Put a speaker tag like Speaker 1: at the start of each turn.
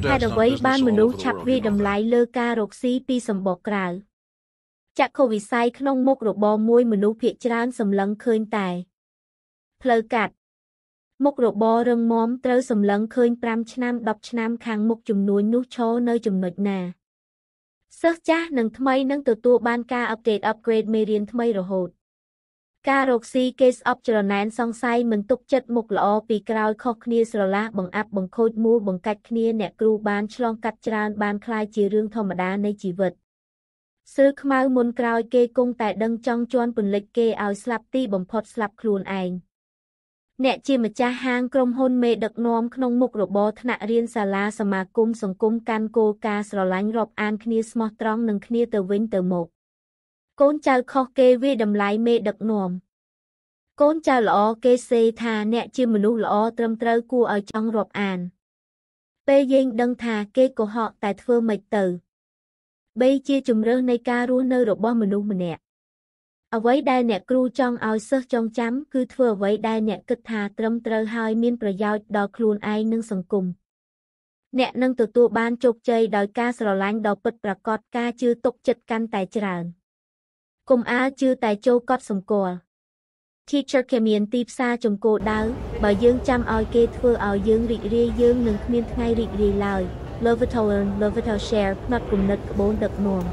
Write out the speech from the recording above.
Speaker 1: ហេតុអ្វីបានមនុស្សឆាប់វាយតម្លៃលើការរកស៊ីពីសម្បកក្រៅចក្ខុវិស័យក្នុងមុខរបរមួយមនុស្សភាគច្រើនសម្លឹងឃើញតែផ្លូវកាត់មុខរបររឹងមាំត្រូវសម្លឹងឃើញ5ឆ្នាំ10ឆ្នាំខាងមុខចំនួននោះឈរនៅចំណុចណាសិស្សចាស់និងថ្មីនឹងទទួលបាន ការ update upgrade មេរៀនថ្មីរហូតការរកស៊ីគេស្អប់ច្រណែនសង្ស័យមិនទុកចិត្តមុខល្អពីក្រោយខុសគ្នាស្រឡះបង្អាប់បង្ខូចមូលបង្កាច់គ្នាអ្នកគ្រូបានឆ្លងកាត់ច្រើនបានคล้ายជារឿងធម្មតានៃជីវិតស្រើខ្មៅមុនក្រោយគេគង់តែដឹងចង់ជន់ពន្លិចគេឲ្យស្លាប់ទីបំផុតស្លាប់ខ្លួនឯងអ្នកជាម្ចាស់ហាងក្រុមហ៊ុនមេដឹកនាំក្នុងមុខរបរថ្នាក់រៀនសាលាសមាគមសង្គមកាន់គោលការណ៍ស្រឡាញ់រាប់អានគ្នាស្មោះត្រង់នឹងគ្នាទៅវិញទៅមកកូនចៅខុសគេវាតម្លៃមេដឹកនាំកូនចៅល្អគេសេថាអ្នកជាមនុស្សល្អត្រឹមត្រូវគួរឲ្យចង់រាប់អាន ពេលយើងដឹងថាគេកុហកតែធ្វើមិនទៅបីជាជំរើសនៃការរស់នៅរបស់មនុស្សម្នាក់អ្វីដែលអ្នកគ្រូចង់ឲ្យសិស្សចងចាំគឺធ្វើអ្វីដែលអ្នកគិតថាត្រឹមត្រូវហើយមានប្រយោជន៍ដល់ខ្លួនឯងនិងសង្គមអ្នកនឹងទទួលបានជោគជ័យដោយការស្រឡាញ់ដ៏ពិតប្រាកដការជឿទុកចិត្តកាន់តែច្រើនកុំអាលជឿតែចូលកត់សម្គាល់ Teacher គេមានទីផ្សារចំគោលដៅបើយើងចាំឲ្យគេធ្វើឲ្យយើងរីករាយយើងនឹងគ្មានថ្ងៃរីករាយឡើយ Lovator Lovator Share ផ្នត់គំនិតក្បូនដឹកនាំ